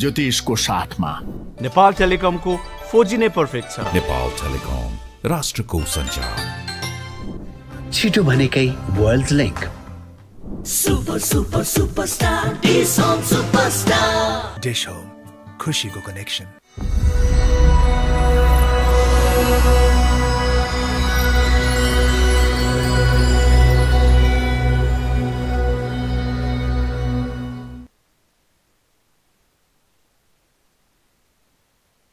ज्योतिषको साथमा नेपाल टेलिकमको फोजी नै पर्फेक्ट छ नेपाल टेलिकम राष्ट्रको सञ्चार छिटो भनेकै WorldLink super super superstar dish home superstar dish home खुसीको कनेक्सन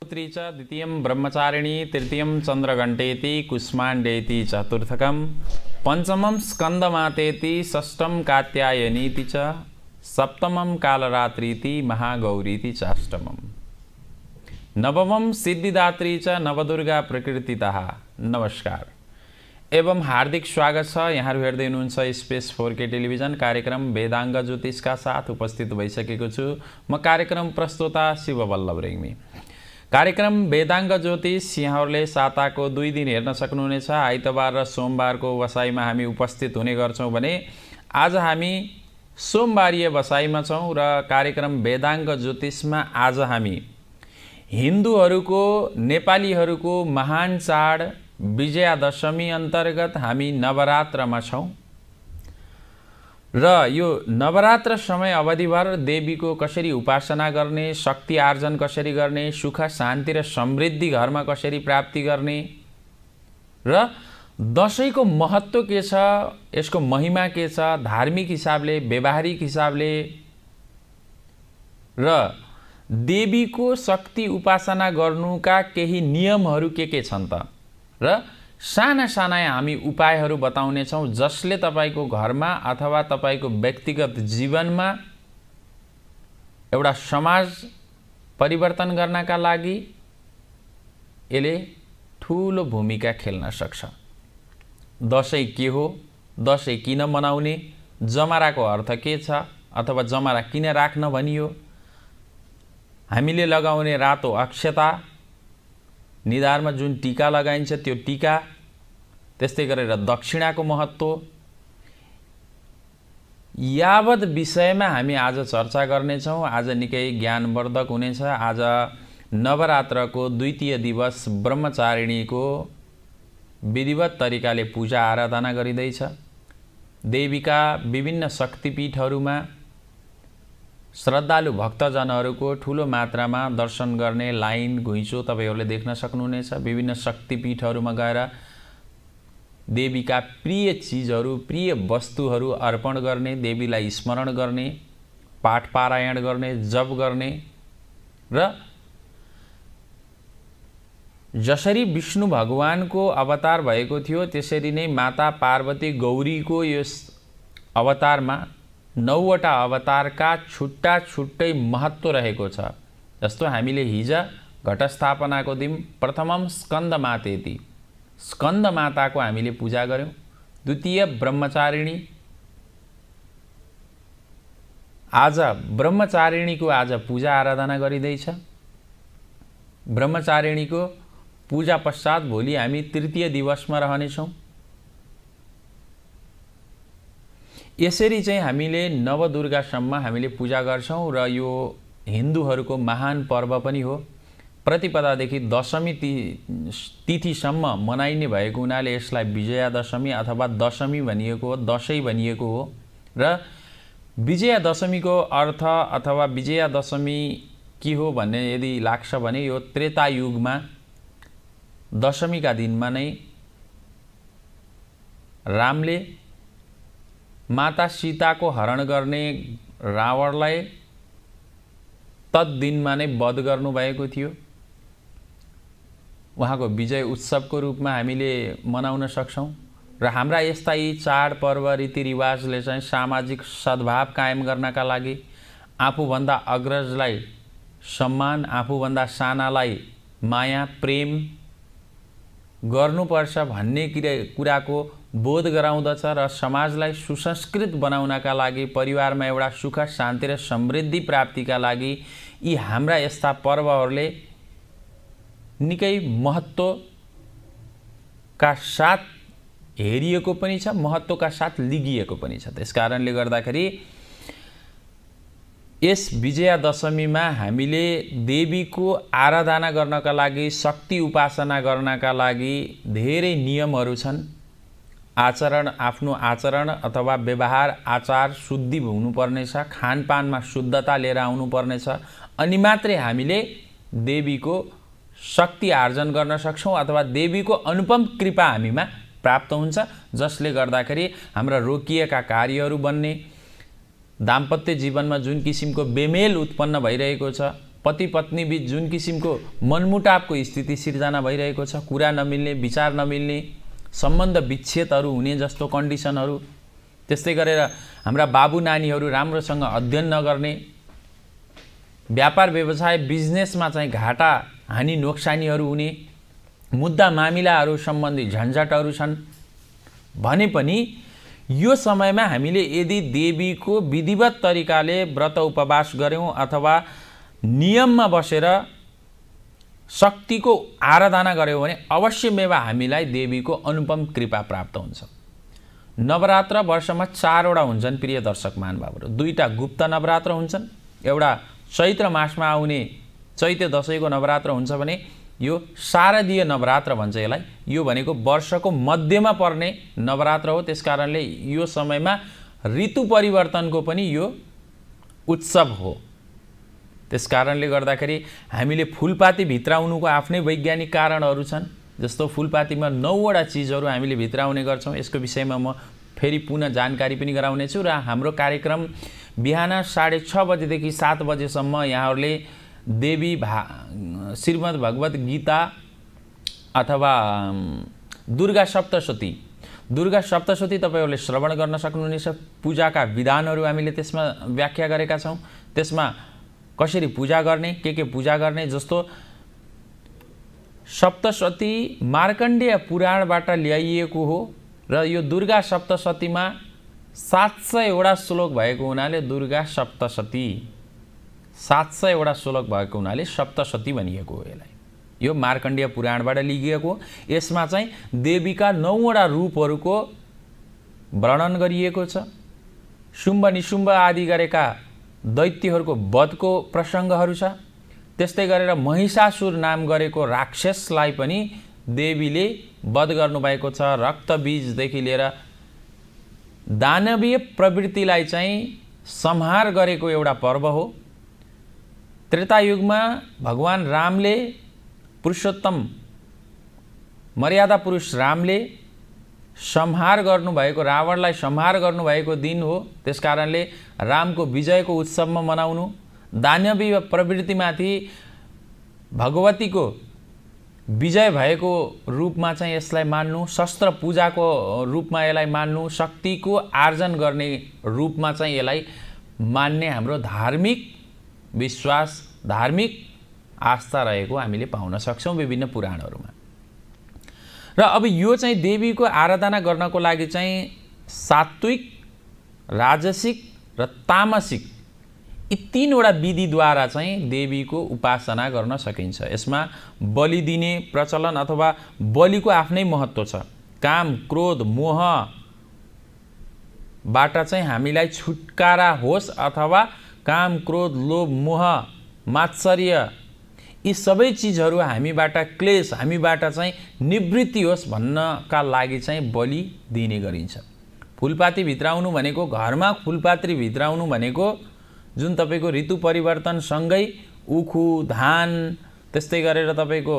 पुत्री च द्वितीयं ब्रह्मचारिणी तृतीयं चन्द्रघण्टेति कुष्माण्डेति चतुर्थकं पञ्चमं स्कन्दमातेति षष्ठं कात्यायनीति च सप्तमं कालरात्रीति महागौरीति चाष्टमं नवमं सिद्धिदात्री च नवदुर्गा प्रकृतितः नमस्कार एवं हार्दिक स्वागत छ यहाँहरू हेर्दै हुनुहुन्छ स्पेस फोर के टेलिभिजन कार्यक्रम वेदाङ्ग ज्योतिषका साथ उपस्थित भइसकेको छु म कार्यक्रम प्रस्तोता शिवबल्लभ रेग्मी कार्यक्रम वेदाङ्ग ज्योतिष यहाँहरूले साताको दुई दिन हेर्न सक्नुहुनेछ आइतबार र सोमबारको बसाइमा हामी उपस्थित हुने गर्छौँ भने आज हामी सोमबारीय बसाइमा छौँ र कार्यक्रम वेदाङ्ग ज्योतिषमा आज हामी हिन्दूहरूको नेपालीहरूको महान चाड विजयादशमी अन्तर्गत हामी नवरात्रमा छौँ र यो नवरात्र समय अवधिभर देवीको कसरी उपासना गर्ने शक्ति आर्जन कसरी गर्ने सुख शान्ति र समृद्धि घरमा कसरी प्राप्ति गर्ने र दसैँको महत्त्व के छ यसको महिमा के छ धार्मिक हिसाबले व्यवहारिक हिसाबले र देवीको शक्ति उपासना गर्नुका केही नियमहरू के के छन् त र साना साना हामी उपायहरू बताउनेछौँ जसले तपाईँको घरमा अथवा तपाईँको व्यक्तिगत जीवनमा एउटा समाज परिवर्तन गर्नका लागि यसले ठुलो भूमिका खेल्न सक्छ दसैँ के हो दसैँ किन मनाउने जमराको अर्थ के छ अथवा जमरा किन राख्न भनियो हामीले लगाउने रातो अक्षता निधारमा जुन टिका लगाइन्छ त्यो टिका त्यस्तै गरेर दक्षिणाको महत्त्व यावत विषयमा हामी आज चर्चा गर्नेछौँ आज निकै ज्ञानवर्धक हुनेछ आज नवरात्रको द्वितीय दिवस ब्रह्मचारिणीको विधिवत तरिकाले पूजा आराधना गरिँदैछ देवीका विभिन्न शक्तिपीठहरूमा श्रद्धालु भक्तजनहरूको ठुलो मात्रामा दर्शन गर्ने लाइन घुइँचो तपाईँहरूले देख्न सक्नुहुनेछ विभिन्न शक्तिपीठहरूमा गएर देवीका प्रिय चिजहरू प्रिय वस्तुहरू अर्पण गर्ने देवीलाई स्मरण गर्ने पाठ पारायण गर्ने जप गर्ने र जसरी विष्णु भगवानको अवतार भएको थियो त्यसरी नै माता पार्वती गौरीको यस अवतारमा नौवटा अवतारका छुट्टा छुट्टै महत्त्व रहेको छ जस्तो हामीले हिज घटस्थापनाको दिन प्रथमम स्कन्द माताको हामीले पूजा गऱ्यौँ द्वितीय ब्रह्मचारिणी आज ब्रह्मचारिणीको आज पूजा आराधना गरिँदैछ ब्रह्मचारिणीको पूजा पश्चात भोलि हामी तृतीय दिवसमा रहनेछौँ यसरी चाहिँ हामीले नवदुर्गासम्म हामीले पूजा गर्छौँ र यो हिन्दूहरूको महान पर्व पनि हो प्रतिपदादेखि दशमी ति तिथिसम्म मनाइने भएको हुनाले यसलाई विजयादशमी अथवा दशमी भनिएको हो दसैँ भनिएको हो र विजयादशमीको अर्थ अथवा विजयादशमी के हो भन्ने यदि लाग्छ भने यो त्रेता युगमा दशमीका दिनमा नै रामले माता सीताको हरण गर्ने रावणलाई तद्दिनमा नै वध गर्नुभएको थियो उहाँको विजय उत्सवको रूपमा हामीले मनाउन सक्छौँ र हाम्रा यस्ता यी चाडपर्व रीतिरिवाजले चाहिँ सामाजिक सद्भाव कायम गर्नका लागि आफूभन्दा अग्रजलाई सम्मान आफूभन्दा सानालाई माया प्रेम गर्नुपर्छ भन्ने कुरा कुराको बोध गराउँदछ र समाजलाई सुसंस्कृत बनाउनका लागि परिवारमा एउटा सुख शान्ति र समृद्धि प्राप्तिका लागि यी हाम्रा यस्ता पर्वहरूले निकै महत्त्वका साथ हेरिएको पनि छ महत्त्वका साथ लिगिएको पनि छ त्यस कारणले गर्दाखेरि यस विजयादशमीमा हामीले देवीको आराधना गर्नका लागि शक्ति उपासना गर्नका लागि धेरै नियमहरू छन् आचरण आफ्नो आचरण अथवा व्यवहार आचार शुद्धि हुनुपर्नेछ खानपानमा शुद्धता लिएर आउनुपर्नेछ अनि मात्रै हामीले देवीको शक्ति आर्जन गर्न सक्छौँ अथवा देवीको अनुपम कृपा हामीमा प्राप्त हुन्छ जसले गर्दाखेरि हाम्रा रोकिएका कार्यहरू बन्ने दाम्पत्य जीवनमा जुन किसिमको बेमेल उत्पन्न भइरहेको छ पति पत्नी बिच जुन किसिमको मनमुटापको स्थिति सिर्जना भइरहेको छ कुरा नमिल्ने विचार नमिल्ने सम्बन्ध विच्छेदहरू हुने जस्तो कन्डिसनहरू त्यस्तै गरेर हाम्रा बाबु नानीहरू राम्रोसँग अध्ययन नगर्ने व्यापार व्यवसाय बिजनेसमा चाहिँ घाटा हानि नोक्सानीहरू हुने मुद्दा मामिलाहरू सम्बन्धी झन्झटहरू छन् भने पनि यो समयमा हामीले यदि देवीको विधिवत तरिकाले व्रत उपवास गऱ्यौँ अथवा नियममा बसेर शक्तिको आराधना गऱ्यौँ भने अवश्यमेव हामीलाई देवीको अनुपम कृपा प्राप्त हुन्छ नवरात्र वर्षमा चारवटा हुन्छन् प्रिय दर्शक महानुभावहरू दुईवटा गुप्त नवरात्र हुन्छन् एउटा चैत्र मासमा आउने चैत्य दसैँको नवरात्र हुन्छ भने यो शारदीय नवरात्र भन्छ यसलाई यो भनेको वर्षको मध्यमा पर्ने नवरात्र हो त्यसकारणले यो समयमा ऋतु परिवर्तनको पनि यो उत्सव हो त्यस कारणले गर्दाखेरि हामीले फुलपाती आउनुको आफ्नै वैज्ञानिक कारणहरू छन् जस्तो फुलपातीमा नौवटा चिजहरू हामीले भित्र आउने गर्छौँ यसको विषयमा म फेरि पुनः जानकारी पनि गराउनेछु र हाम्रो कार्यक्रम बिहान साढे छ बजेदेखि सात बजेसम्म यहाँहरूले देवी भा श्रीमद् भगवत गीता अथवा दुर्गा सप्तशती दुर्गा सप्तशती तपाईँहरूले श्रवण गर्न सक्नुहुनेछ पूजाका विधानहरू हामीले त्यसमा व्याख्या गरेका छौँ त्यसमा कसरी पूजा गर्ने के के पूजा गर्ने जस्तो सप्तशती मार्कण्डेय पुराणबाट ल्याइएको हो र यो दुर्गा सप्तशतीमा सात सयवटा श्लोक भएको हुनाले दुर्गा सप्तशती सात सयवटा श्लोक भएको हुनाले सप्तशती भनिएको हो यसलाई यो मार्कण्डेय पुराणबाट लिगिएको यसमा चाहिँ देवीका नौवटा रूपहरूको वर्णन गरिएको छ शुम्भ निशुम्भ आदि गरेका दैत्यहरूको वधको प्रसङ्गहरू छ त्यस्तै गरेर महिषासुर नाम गरेको राक्षसलाई पनि देवीले वध गर्नुभएको छ रक्तबीजदेखि लिएर दानवीय प्रवृत्तिलाई चाहिँ संहार गरेको एउटा पर्व हो त्रेतायुगमा भगवान् रामले पुरुषोत्तम मर्यादा पुरुष रामले संहार गर्नुभएको रावणलाई संहार गर्नुभएको दिन हो त्यसकारणले रामको विजयको उत्सवमा मनाउनु दानवी प्रवृत्तिमाथि भगवतीको विजय भएको रूपमा चाहिँ यसलाई मान्नु शस्त्र पूजाको रूपमा यसलाई मान्नु शक्तिको आर्जन गर्ने रूपमा चाहिँ यसलाई मान्ने हाम्रो धार्मिक विश्वास धार्मिक आस्था रहेको हामीले पाउन सक्छौँ विभिन्न पुराणहरूमा र अब यो चाहिँ देवीको आराधना गर्नको लागि चाहिँ सात्विक राजसिक र तामसिक यी तिनवटा विधिद्वारा चाहिँ देवीको उपासना गर्न सकिन्छ यसमा बलि दिने प्रचलन अथवा बलिको आफ्नै महत्त्व छ काम क्रोध मोह मोहबाट चाहिँ हामीलाई छुटकारा होस् अथवा काम क्रोध लोभ मोह मात्सर्य यी सबै चिजहरू हामीबाट क्लेस हामीबाट चाहिँ निवृत्ति होस् भन्नका लागि चाहिँ बलि दिने गरिन्छ फुलपाती भित्राउनु भनेको घरमा फुलपात्री भित्राउनु भनेको जुन तपाईँको ऋतु परिवर्तनसँगै उखु धान त्यस्तै गरेर तपाईँको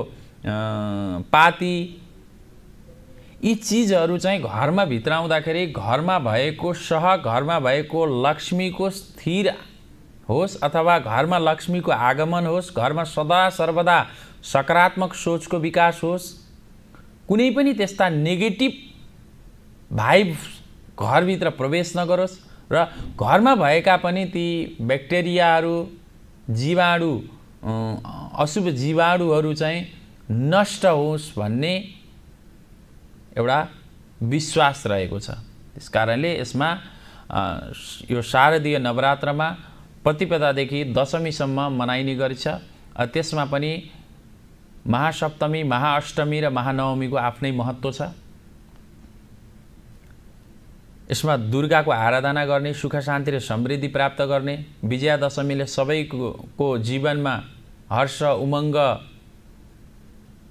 पाती यी चिजहरू चाहिँ घरमा भित्राउँदाखेरि घरमा भएको सह घरमा भएको लक्ष्मीको स्थिर होस् अथवा घरमा लक्ष्मीको आगमन होस् घरमा सदा सर्वदा सकारात्मक सोचको विकास होस् कुनै पनि त्यस्ता नेगेटिभ भाइब घरभित्र प्रवेश नगरोस् र घरमा भएका पनि ती ब्याक्टेरियाहरू जीवाणु अशुभ जीवाणुहरू चाहिँ नष्ट होस् भन्ने एउटा विश्वास रहेको छ त्यस कारणले यसमा यो शारदीय नवरात्रमा प्रतिपदादेखि दशमीसम्म मनाइने गरिन्छ त्यसमा पनि महासप्तमी महाअष्टमी र महानवमीको आफ्नै महत्त्व छ यसमा दुर्गाको आराधना गर्ने सुख शान्ति र समृद्धि प्राप्त गर्ने विजयादशमीले सबैको को जीवनमा हर्ष उमङ्ग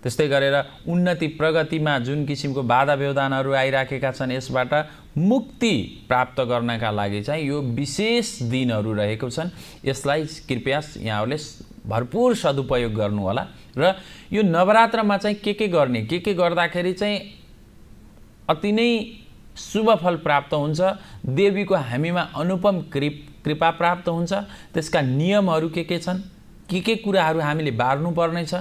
त्यस्तै गरेर उन्नति प्रगतिमा जुन किसिमको बाधा व्यवधानहरू आइराखेका छन् यसबाट मुक्ति प्राप्त गर्नका लागि चाहिँ यो विशेष दिनहरू रहेको छन् यसलाई कृपया यहाँहरूले भरपूर सदुपयोग गर्नुहोला र यो नवरात्रमा चाहिँ के के गर्ने के के गर्दाखेरि चाहिँ अति नै शुभफल प्राप्त हुन्छ देवीको हामीमा अनुपम कृप कृपा प्राप्त हुन्छ त्यसका नियमहरू के के छन् के के कुराहरू हामीले बार्नुपर्नेछ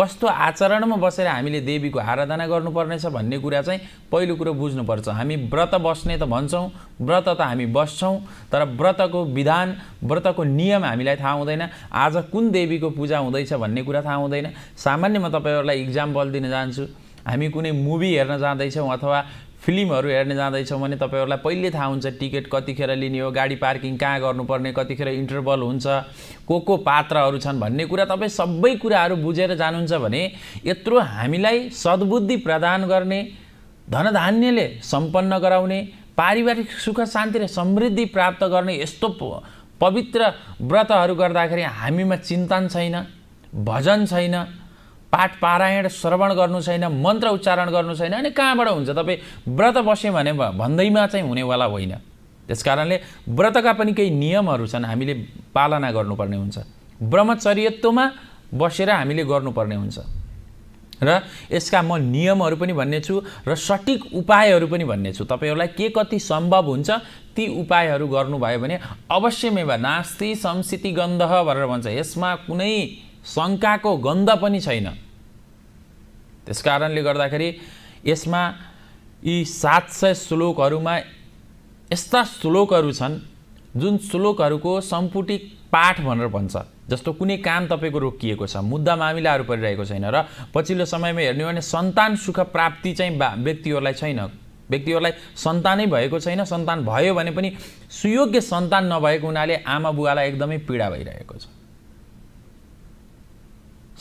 कस्तो आचरणमा बसेर हामीले देवीको आराधना गर्नुपर्नेछ भन्ने कुरा चाहिँ पहिलो कुरो बुझ्नुपर्छ हामी व्रत बस्ने त भन्छौँ व्रत त हामी बस्छौँ तर व्रतको विधान व्रतको नियम हामीलाई थाहा हुँदैन आज कुन देवीको पूजा हुँदैछ भन्ने कुरा थाहा हुँदैन सामान्य म तपाईँहरूलाई इक्जाम्पल दिन जान्छु हामी कुनै मुभी हेर्न जाँदैछौँ अथवा फिल्महरू हेर्न जाँदैछौँ भने तपाईँहरूलाई पहिले थाहा हुन्छ टिकट कतिखेर लिने हो गाडी पार्किङ कहाँ गर्नुपर्ने कतिखेर इन्टरभल हुन्छ को को पात्रहरू छन् भन्ने कुरा तपाईँ सबै कुराहरू बुझेर जानुहुन्छ भने यत्रो हामीलाई सद्बुद्धि प्रदान गर्ने धनधान्यले सम्पन्न गराउने पारिवारिक सुख शान्ति र समृद्धि प्राप्त गर्ने यस्तो पवित्र व्रतहरू गर्दाखेरि हामीमा चिन्तन छैन भजन छैन पाठ पारायण श्रवण गर्नु छैन मन्त्र उच्चारण गर्नु छैन अनि कहाँबाट हुन्छ तपाईँ व्रत बस्यो भने भन्दैमा चाहिँ हुनेवाला होइन त्यस कारणले व्रतका पनि केही नियमहरू छन् हामीले पालना गर्नुपर्ने हुन्छ ब्रह्मचर्यत्वमा बसेर हामीले गर्नुपर्ने हुन्छ र यसका म नियमहरू पनि भन्ने छु र सठिक उपायहरू पनि भन्ने छु तपाईँहरूलाई के कति सम्भव हुन्छ ती उपायहरू गर्नुभयो भने अवश्यमेव नास्ति संस्थिति गन्ध भनेर भन्छ यसमा कुनै शङ्काको गन्ध पनि छैन त्यस कारणले गर्दाखेरि यसमा यी सात सय श्लोकहरूमा यस्ता श्लोकहरू छन् जुन श्लोकहरूको सम्पुटिक पाठ भनेर भन्छ जस्तो कुनै काम तपाईँको रोकिएको छ मुद्दा मामिलाहरू परिरहेको छैन र पछिल्लो समयमा हेर्ने हो भने सन्तान सुख प्राप्ति चाहिँ व्यक्तिहरूलाई छैन व्यक्तिहरूलाई सन्तानै भएको छैन सन्तान भयो भने पनि सुयोग्य सन्तान नभएको हुनाले आमा बुवालाई एकदमै पीडा भइरहेको छ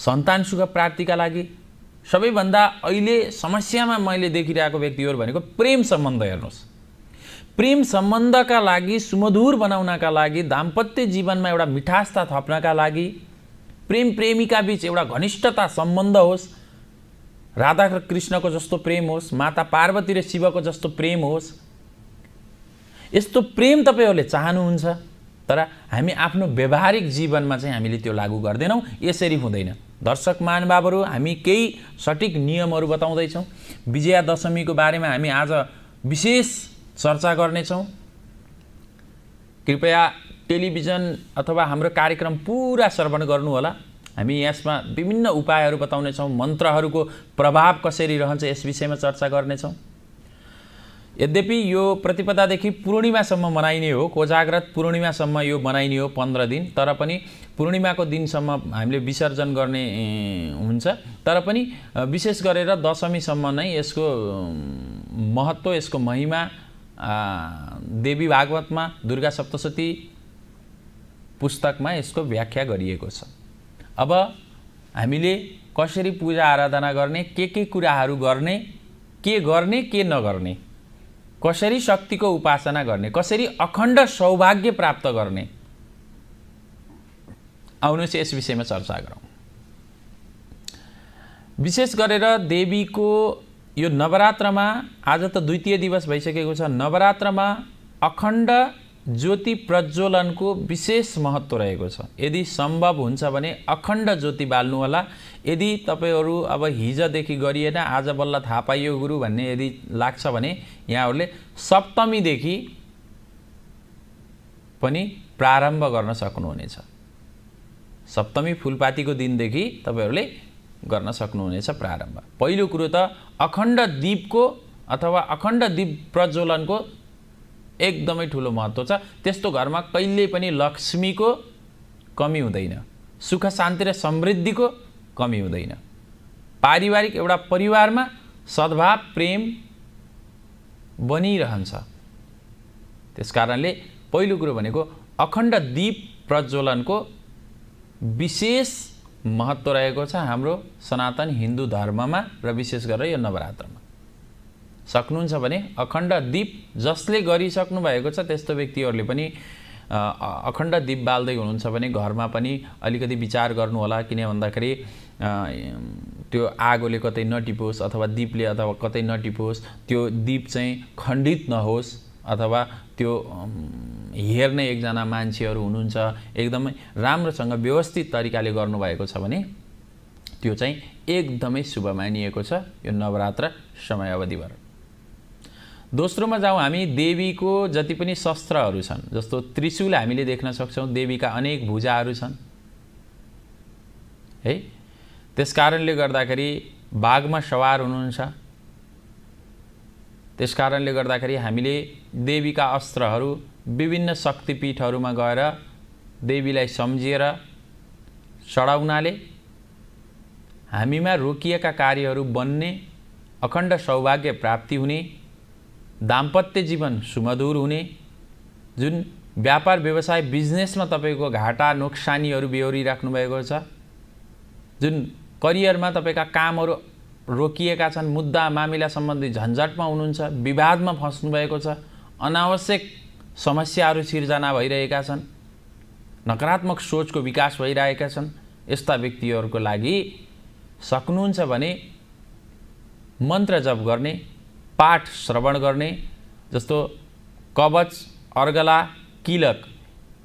सन्तान सुख प्राप्तिका लागि सबैभन्दा अहिले समस्यामा मैले देखिरहेको व्यक्तिहरू भनेको प्रेम सम्बन्ध हेर्नुहोस् प्रेम सम्बन्धका लागि सुमधुर बनाउनका लागि दाम्पत्य जीवनमा एउटा मिठासता थप्नका लागि प्रेम प्रेमिका बिच एउटा घनिष्ठता सम्बन्ध होस् राधा र कृष्णको जस्तो प्रेम होस् माता पार्वती र शिवको जस्तो प्रेम होस् यस्तो प्रेम तपाईँहरूले चाहनुहुन्छ तर हामी आफ्नो व्यवहारिक जीवनमा चाहिँ हामीले त्यो लागू गर्दैनौँ यसरी हुँदैन दर्शक महानुभावहरू हामी केही सठिक नियमहरू बताउँदैछौँ विजयादशमीको बारेमा हामी आज विशेष चर्चा गर्नेछौँ कृपया टेलिभिजन अथवा हाम्रो कार्यक्रम पुरा श्रवण गर्नुहोला हामी यसमा विभिन्न उपायहरू बताउनेछौँ मन्त्रहरूको प्रभाव कसरी रहन्छ यस विषयमा चर्चा गर्नेछौँ यद्यपि यो प्रतिपदादेखि पूर्णिमासम्म मनाइने हो कोजाग्रत पूर्णिमासम्म यो मनाइने हो पन्ध्र दिन तर पनि पूर्णिमाको दिनसम्म हामीले विसर्जन गर्ने हुन्छ तर पनि विशेष गरेर दशमीसम्म नै यसको महत्त्व यसको महिमा देवी भागवतमा दुर्गा सप्तशती पुस्तकमा यसको व्याख्या गरिएको छ अब हामीले कसरी पूजा आराधना गर्ने के के कुराहरू गर्ने के गर्ने के नगर्ने कसरी शक्तिको उपासना गर्ने कसरी अखण्ड सौभाग्य प्राप्त गर्ने आउनुहोस् यस विषयमा चर्चा गरौँ विशेष गरेर देवीको यो नवरात्रमा आज त द्वितीय दिवस भइसकेको छ नवरात्रमा अखण्ड ज्योति प्रज्वलनको विशेष महत्त्व रहेको छ यदि सम्भव हुन्छ भने अखण्ड ज्योति बाल्नुहोला यदि तपाईँहरू अब हिजदेखि गरिएन आज बल्ल थाहा पाइयो गुरु भन्ने यदि लाग्छ भने यहाँहरूले सप्तमीदेखि पनि प्रारम्भ गर्न सक्नुहुनेछ सप्तमी फुलपातीको दिनदेखि तपाईँहरूले गर्न सक्नुहुनेछ प्रारम्भ पहिलो कुरो त अखण्ड दिपको अथवा अखण्ड दीप प्रज्वलनको एकदमै ठुलो महत्त्व छ त्यस्तो घरमा कहिल्यै पनि लक्ष्मीको कमी हुँदैन सुख शान्ति र समृद्धिको कमी हुँदैन पारिवारिक एउटा परिवारमा सद्भाव प्रेम बनिरहन्छ त्यस कारणले पहिलो कुरो भनेको अखण्ड दीप प्रज्वलनको विशेष महत्त्व रहेको छ हाम्रो सनातन हिन्दू धर्ममा र विशेष गरेर यो नवरात्रमा सक्नुहुन्छ भने अखण्ड दीप जसले गरिसक्नु भएको छ त्यस्तो व्यक्तिहरूले पनि अखण्ड दीप बाल्दै हुनुहुन्छ भने घरमा पनि अलिकति विचार गर्नुहोला किन भन्दाखेरि त्यो आगोले कतै नटिपोस् अथवा दीपले अथवा कतै नटिपोस् त्यो दीप चाहिँ खण्डित नहोस् अथवा त्यो हेर्ने एकजना मान्छेहरू हुनुहुन्छ एकदमै राम्रोसँग व्यवस्थित तरिकाले गर्नुभएको छ भने त्यो चाहिँ एकदमै शुभ मानिएको छ यो नवरात्र समय अवधिबाट दोस्रोमा जाउँ हामी देवीको जति पनि शस्त्रहरू छन् जस्तो त्रिशूल हामीले देख्न सक्छौँ देवीका अनेक भुजाहरू छन् है त्यस कारणले गर्दाखेरि बाघमा सवार हुनुहुन्छ त्यस कारणले गर्दाखेरि हामीले देवीका अस्त्रहरू विभिन्न शक्तिपीठहरूमा गएर देवीलाई सम्झिएर चढाउनाले हामीमा रोकिएका कार्यहरू बन्ने अखण्ड सौभाग्य प्राप्ति हुने दाम्पत्य जीवन सुमधुर हुने जुन व्यापार व्यवसाय बिजनेसमा तपाईँको घाटा नोक्सानीहरू भएको छ जुन करियरमा तपाईँका कामहरू रोकिएका छन् मुद्दा मामिला सम्बन्धी झन्झटमा हुनुहुन्छ विवादमा फस्नुभएको छ अनावश्यक समस्याहरू सिर्जना भइरहेका छन् नकारात्मक सोचको विकास भइरहेका छन् यस्ता व्यक्तिहरूको लागि सक्नुहुन्छ भने मन्त्र जप गर्ने पाठ श्रवण गर्ने जस्तो कवच अर्गला किलक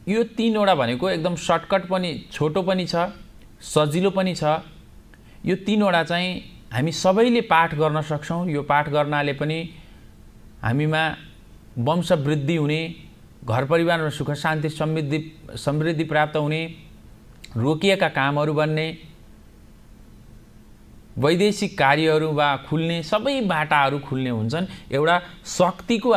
यो तिनवटा भनेको एकदम सर्टकट पनि छोटो पनि छ सजिलो पनि छ यो तिनवटा चाहिँ हामी सबैले पाठ गर्न सक्छौँ यो पाठ गर्नाले पनि हामीमा वंश वृद्धि हुने घर परिवारमा सुख शान्ति समृद्धि समृद्धि प्राप्त हुने रोकिएका कामहरू बन्ने वैदेशिक कार्यहरू वा खुल्ने सबै बाटाहरू खुल्ने हुन्छन् एउटा शक्तिको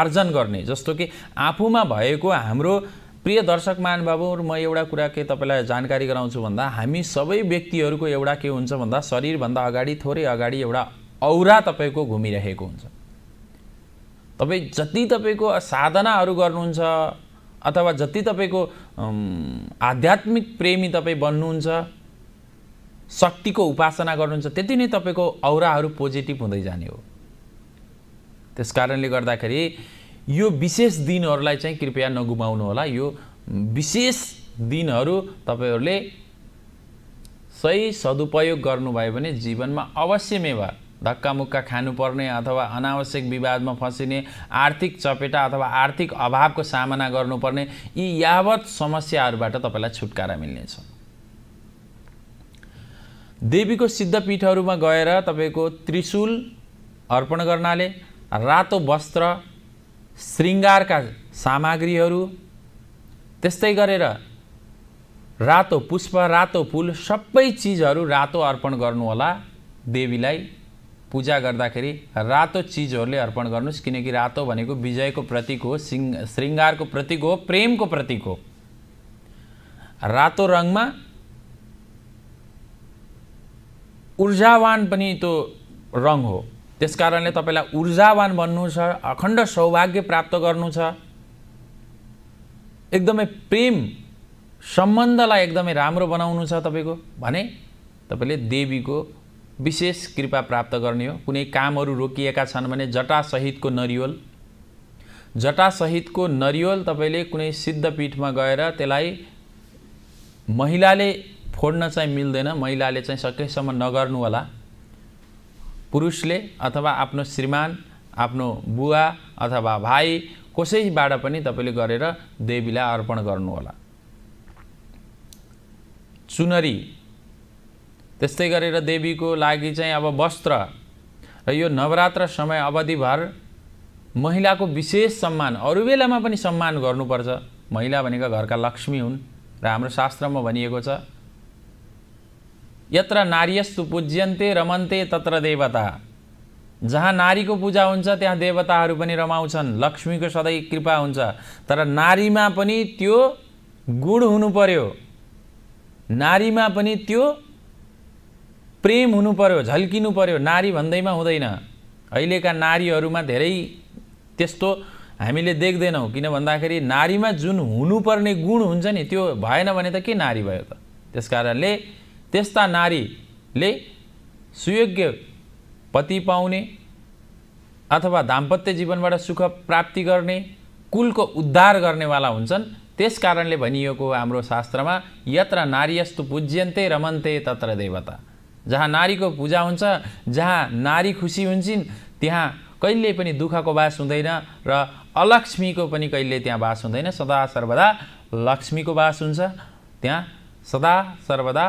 आर्जन गर्ने जस्तो कि आफूमा भएको हाम्रो प्रिय दर्शक महानुभावहरू म एउटा कुरा के तपाईँलाई जानकारी गराउँछु भन्दा हामी सबै व्यक्तिहरूको एउटा के हुन्छ भन्दा शरीरभन्दा अगाडि थोरै अगाडि एउटा औरा तपाईँको घुमिरहेको हुन्छ तपाईँ जति तपाईँको साधनाहरू गर्नुहुन्छ अथवा जति तपाईँको आध्यात्मिक प्रेमी तपाईँ बन्नुहुन्छ शक्तिको उपासना गर्नुहुन्छ त्यति नै तपाईँको औराहरू पोजिटिभ हुँदै जाने हो त्यस कारणले गर्दाखेरि यो विशेष दिनहरूलाई चाहिँ कृपया नगुमाउनु होला यो विशेष दिनहरू तपाईँहरूले सही सदुपयोग गर्नुभयो भने जीवनमा अवश्यमेवा धक्का मुक्का खानुपर्ने अथवा अनावश्यक विवादमा फँसिने आर्थिक चपेटा अथवा आर्थिक अभावको सामना गर्नुपर्ने यी यावत समस्याहरूबाट तपाईँलाई छुटकारा मिल्नेछ देवीको सिद्धपीठहरूमा गएर तपाईँको त्रिशूल अर्पण गर्नाले रातो वस्त्र शृङ्गारका सामग्रीहरू त्यस्तै गरेर रातो पुष्प रातो फुल सबै चिजहरू रातो अर्पण गर्नुहोला देवीलाई पूजा गर्दाखेरि रातो चिजहरूले अर्पण गर्नुहोस् किनकि रातो भनेको विजयको प्रतीक हो सिङ श्रृङ्गारको प्रतीक हो प्रेमको प्रतीक हो रातो रङमा ऊर्जावान पनि त्यो रङ हो त्यस कारणले तपाईँलाई ऊर्जावान बन्नु छ अखण्ड सौभाग्य प्राप्त गर्नु छ एकदमै प्रेम सम्बन्धलाई एकदमै राम्रो बनाउनु छ तपाईँको भने तपाईँले देवीको विशेष कृपा प्राप्त गर्ने हो कुनै कामहरू रोकिएका छन् भने जटासहितको नरिवल जटासहितको नरिवल तपाईँले कुनै सिद्धपीठमा गएर त्यसलाई महिलाले फोड्न चाहिँ मिल्दैन महिलाले चाहिँ सकेसम्म नगर्नु होला पुरुषले अथवा आफ्नो श्रीमान आफ्नो बुवा अथवा भाइ कसैबाट पनि तपाईँले गरेर देवीलाई अर्पण गर्नुहोला चुनरी त्यस्तै गरेर देवीको लागि चाहिँ अब वस्त्र र यो नवरात्र समय अवधिभर महिलाको विशेष सम्मान अरू बेलामा पनि सम्मान गर्नुपर्छ महिला भनेको घरका लक्ष्मी हुन् र हाम्रो शास्त्रमा भनिएको छ यत्र नार्यस्तु पूज्यन्ते रमन्ते तत्र देवता जहाँ नारीको पूजा हुन्छ त्यहाँ देवताहरू पनि रमाउँछन् लक्ष्मीको सधैँ कृपा हुन्छ तर नारीमा पनि त्यो गुण हुनु पर्यो नारीमा पनि त्यो प्रेम हुनु पर्यो झल्किनु पर्यो नारी भन्दैमा हुँदैन अहिलेका नारीहरूमा धेरै त्यस्तो हामीले देख्दैनौँ किन भन्दाखेरि नारीमा जुन हुनुपर्ने गुण हुन्छ नि त्यो भएन भने त के नारी भयो त त्यस कारणले त्यस्ता नारीले सुयोग्य पति पाउने अथवा दाम्पत्य जीवनबाट सुख प्राप्ति गर्ने कुलको उद्धार गर्नेवाला हुन्छन् त्यस कारणले भनिएको हाम्रो शास्त्रमा यत्र नारी यस्तो पूज्यन्ते रमन्ते तत्र देवता जहाँ नारीको पूजा हुन्छ जहाँ नारी खुसी हुन्छन् त्यहाँ कहिले पनि दुःखको बास हुँदैन र अलक्ष्मीको पनि कहिले त्यहाँ बास हुँदैन सदा सर्वदा लक्ष्मीको बास हुन्छ त्यहाँ सदा सर्वदा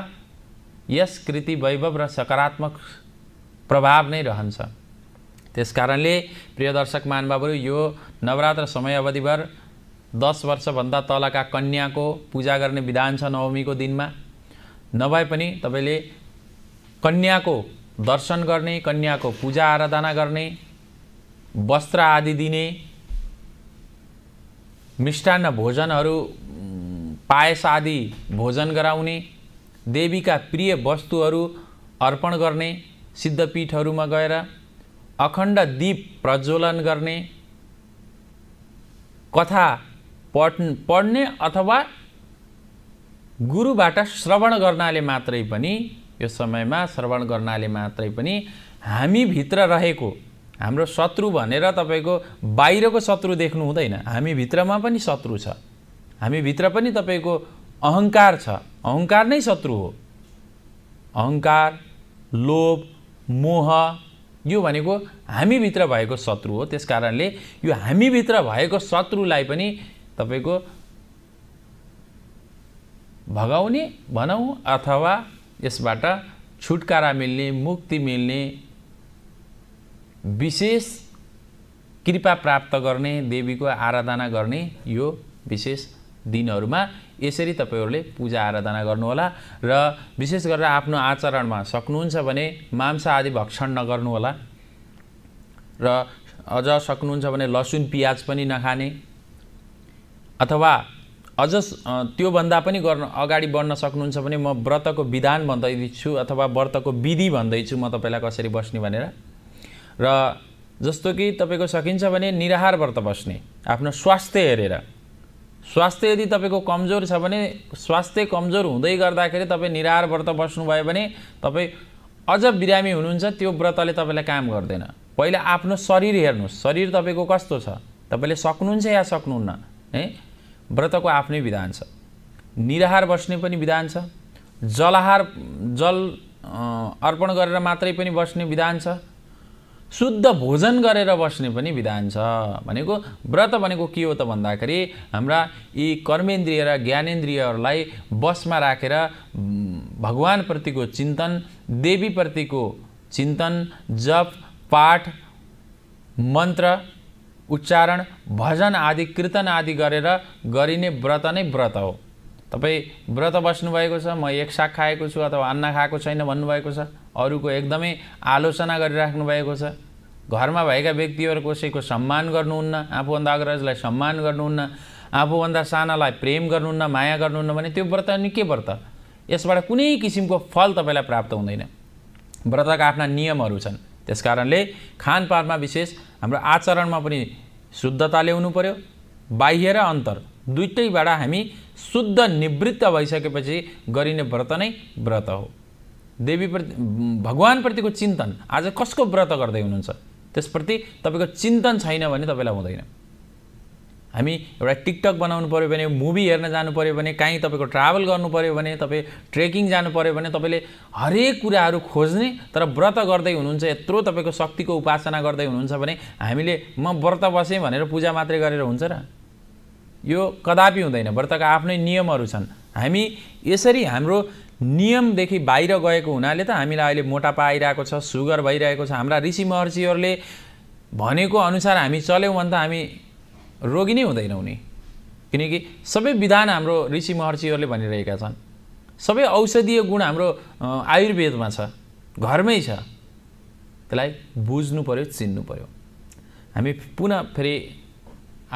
यस कृति वैभव र सकारात्मक प्रभाव नै रहन्छ त्यसकारणले प्रिय दर्शक महानुभावहरू यो नवरात्र समय अवधिभर दस वर्षभन्दा तलका कन्याको पूजा गर्ने विधान छ नवमीको दिनमा नभए पनि तपाईँले कन्याको दर्शन गर्ने कन्याको पूजा आराधना गर्ने वस्त्र आदि दिने मिष्टान्न भोजनहरू पायस आदि भोजन गराउने देवीका प्रिय वस्तुहरू अर्पण गर्ने सिद्धपीठहरूमा गएर अखण्ड दीप प्रज्वलन गर्ने कथा पढ पढ्ने अथवा गुरुबाट श्रवण गर्नाले मात्रै पनि यो समयमा श्रवण गर्नाले मात्रै पनि हामीभित्र रहेको हाम्रो शत्रु भनेर तपाईँको बाहिरको शत्रु देख्नु हुँदैन हामीभित्रमा पनि शत्रु छ हामीभित्र पनि तपाईँको अहङ्कार छ अहङ्कार नै शत्रु हो अहङ्कार लोभ मोह यो भनेको हामीभित्र भएको शत्रु हो त्यस कारणले यो हामीभित्र भएको शत्रुलाई पनि तपाईँको भगाउने भनौँ अथवा यसबाट छुटकारा मिल्ने मुक्ति मिल्ने विशेष कृपा प्राप्त गर्ने देवीको आराधना गर्ने यो विशेष दिनहरूमा यसरी तपाईँहरूले पूजा आराधना गर्नुहोला र विशेष गरेर आफ्नो आचरणमा सक्नुहुन्छ भने मांसा आदि भक्षण नगर्नुहोला र अझ सक्नुहुन्छ भने लसुन प्याज पनि नखाने अथवा अझ त्योभन्दा पनि गर्न अगाडि बढ्न सक्नुहुन्छ भने म व्रतको विधान भन्दैछु अथवा व्रतको विधि भन्दैछु म तपाईँलाई कसरी बस्ने भनेर र जस्तो कि तपाईँको सकिन्छ भने निराहार व्रत बस्ने आफ्नो स्वास्थ्य हेरेर स्वास्थ्य यदि तपाईँको कमजोर छ भने स्वास्थ्य कमजोर हुँदै गर्दाखेरि तपाईँ निराहार व्रत बस्नुभयो भने तपाईँ अझ बिरामी हुनुहुन्छ त्यो व्रतले तपाईँलाई काम गर्दैन पहिला आफ्नो शरीर हेर्नुहोस् शरीर तपाईँको कस्तो छ तपाईँले सक्नुहुन्छ या सक्नुहुन्न है व्रतको आफ्नै विधान छ निराहार बस्ने पनि विधान छ जलाहार जल अर्पण गरेर मात्रै पनि बस्ने विधान छ शुद्ध भोजन गरेर बस्ने पनि विधान छ भनेको व्रत भनेको के हो त भन्दाखेरि हाम्रा यी कर्मेन्द्रिय र ज्ञानेन्द्रियहरूलाई बसमा राखेर भगवान्प्रतिको चिन्तन देवीप्रतिको चिन्तन जप पाठ मन्त्र उच्चारण भजन आदि कीर्तन आदि गरेर गरिने व्रत नै व्रत हो तपाईँ व्रत बस्नुभएको छ म एक साग खाएको छु अथवा अन्न खाएको छैन भन्नुभएको छ अरूको एकदमै आलोचना गरिराख्नु भएको छ घरमा भएका व्यक्तिहरू कसैको सम्मान गर्नुहुन्न आफूभन्दा अग्रजलाई सम्मान गर्नुहुन्न आफूभन्दा सानालाई प्रेम गर्नुहुन्न माया गर्नुहुन्न भने त्यो व्रत निकै व्रत यसबाट कुनै किसिमको फल तपाईँलाई प्राप्त हुँदैन व्रतका आफ्ना नियमहरू छन् त्यस कारणले खानपानमा विशेष हाम्रो आचरणमा पनि शुद्धता ल्याउनु पऱ्यो बाह्य र अन्तर दुइटैबाट हामी शुद्ध निवृत्त भइसकेपछि गरिने व्रत नै व्रत हो देवीप्रति भगवान्प्रतिको चिन्तन आज कसको व्रत गर्दै हुनुहुन्छ त्यसप्रति तपाईँको चिन्तन छैन भने तपाईँलाई हुँदैन हामी एउटा टिकटक बनाउनु पऱ्यो भने मुभी हेर्न जानु पऱ्यो भने काहीँ तपाईँको ट्राभल गर्नु पऱ्यो भने तपाईँ ट्रेकिङ जानु पऱ्यो भने तपाईँले हरेक कुराहरू खोज्ने तर व्रत गर्दै हुनुहुन्छ यत्रो तपाईँको शक्तिको उपासना गर्दै हुनुहुन्छ भने हामीले म व्रत बसेँ भनेर पूजा मात्रै गरेर हुन्छ र यो कदापि हुँदैन व्रतका आफ्नै नियमहरू छन् हामी यसरी हाम्रो नियमदेखि बाहिर गएको हुनाले त हामीलाई अहिले मोटापा आइरहेको छ सुगर भइरहेको छ हाम्रा ऋषि महर्षिहरूले भनेको अनुसार हामी चल्यौँ भने त हामी रोगी नै हुँदैनौँ नि किनकि सबै विधान हाम्रो ऋषि महर्षिहरूले भनिरहेका छन् सबै औषधीय गुण हाम्रो आयुर्वेदमा छ घरमै छ त्यसलाई बुझ्नु पऱ्यो चिन्नु पऱ्यो हामी पुनः फेरि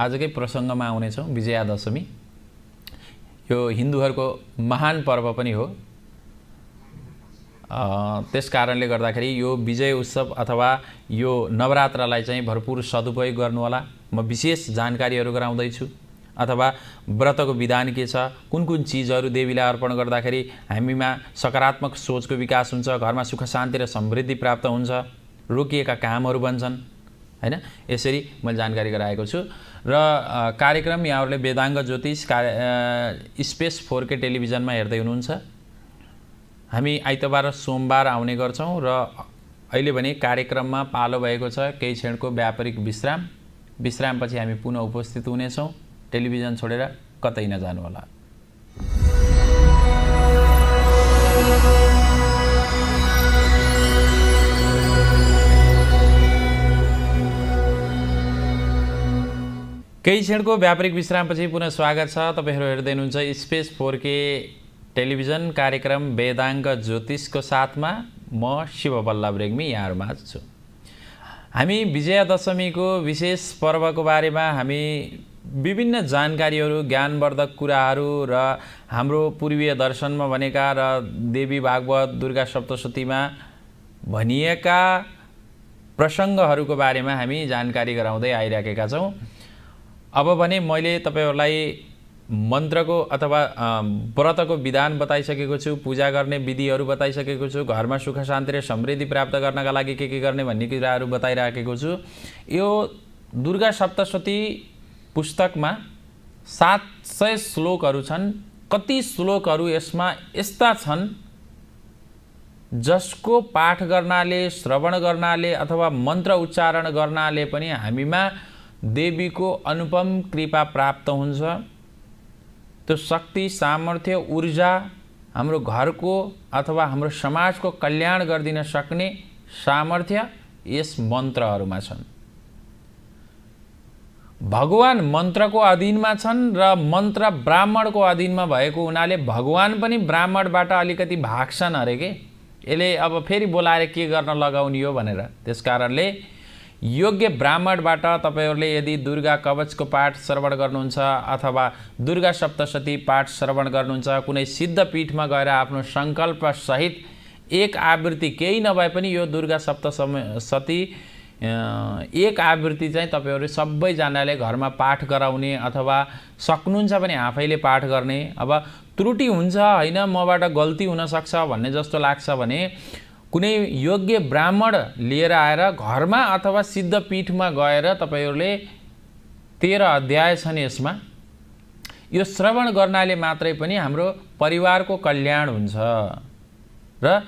आजकै प्रसङ्गमा आउनेछौँ विजयादशमी यो हिन्दूहरूको महान पर्व पनि हो त्यस कारणले गर्दाखेरि यो विजय उत्सव अथवा यो नवरात्रलाई चाहिँ भरपूर सदुपयोग गर्नुहोला म विशेष जानकारीहरू गराउँदैछु अथवा व्रतको विधान के छ कुन कुन चिजहरू देवीलाई अर्पण गर्दाखेरि हामीमा सकारात्मक सोचको विकास हुन्छ घरमा सुख शान्ति र समृद्धि प्राप्त हुन्छ रोकिएका कामहरू बन्छन् होइन यसरी मैले जानकारी गराएको छु र कार्यक्रम यहाँहरूले वेदाङ्ग ज्योतिष कार्य स्पेस फोर के टेलिभिजनमा हेर्दै हुनुहुन्छ हामी आइतबार सोमबार आउने गर्छौँ र अहिले भने कार्यक्रममा पालो भएको छ केही क्षणको व्यापारिक विश्राम विश्रामपछि हामी पुनः उपस्थित हुनेछौँ टेलिभिजन छोडेर कतै नजानुहोला केही क्षणको व्यापारिक विश्रामपछि पुनः स्वागत छ तपाईँहरू हेर्दै हुनुहुन्छ स्पेस फोर के टेलिभिजन कार्यक्रम वेदाङ्ग ज्योतिषको साथमा म शिवबल्लभ रेग्मी यहाँहरूमा छु हामी विजयादशमीको विशेष पर्वको बारेमा हामी विभिन्न जानकारीहरू ज्ञानवर्धक कुराहरू र हाम्रो पूर्वीय दर्शनमा भनेका र देवी भागवत दुर्गा सप्तशतीमा भनिएका प्रसङ्गहरूको बारेमा हामी जानकारी गराउँदै आइराखेका छौँ अब भने मैले तपाईँहरूलाई मन्त्रको अथवा व्रतको विधान बताइसकेको छु पूजा गर्ने विधिहरू बताइसकेको छु घरमा सुख शान्ति र समृद्धि प्राप्त गर्नका लागि के के गर्ने भन्ने कुराहरू बताइराखेको छु यो दुर्गा सप्तशती पुस्तकमा सात सय श्लोकहरू छन् कति श्लोकहरू यसमा यस्ता छन् जसको पाठ गर्नाले श्रवण गर्नाले अथवा मन्त्र उच्चारण गर्नाले पनि हामीमा देवीको अनुपम कृपा प्राप्त हुन्छ त्यो शक्ति सामर्थ्य ऊर्जा हाम्रो घरको अथवा हाम्रो समाजको कल्याण गरिदिन सक्ने सामर्थ्य यस मन्त्रहरूमा छन् भगवान् मन्त्रको अधीनमा छन् र मन्त्र ब्राह्मणको अधीनमा भएको हुनाले भगवान पनि ब्राह्मणबाट अलिकति भाग्छन् अरे के यसले अब फेरि बोलाएर के गर्न लगाउने हो भनेर त्यस कारणले योग्य ब्राह्मणबाट तपाईँहरूले यदि दुर्गा कवचको पाठ श्रवण गर्नुहुन्छ अथवा दुर्गा सप्तशती पाठ श्रवण गर्नुहुन्छ कुनै सिद्धपीठमा गएर आफ्नो सङ्कल्पसहित एक आवृत्ति केही नभए पनि यो दुर्गा सप्त सती एक आवृत्ति चाहिँ तपाईँहरू सबैजनाले घरमा पाठ गराउने अथवा सक्नुहुन्छ भने आफैले पाठ गर्ने अब त्रुटि हुन्छ होइन मबाट गल्ती हुनसक्छ भन्ने जस्तो लाग्छ भने कुनै योग्य ब्राह्मण लिएर आएर घरमा अथवा सिद्धपीठमा गएर तपाईँहरूले तेह्र अध्याय छन् यसमा यो श्रवण गर्नाले मात्रै पनि हाम्रो परिवारको कल्याण हुन्छ र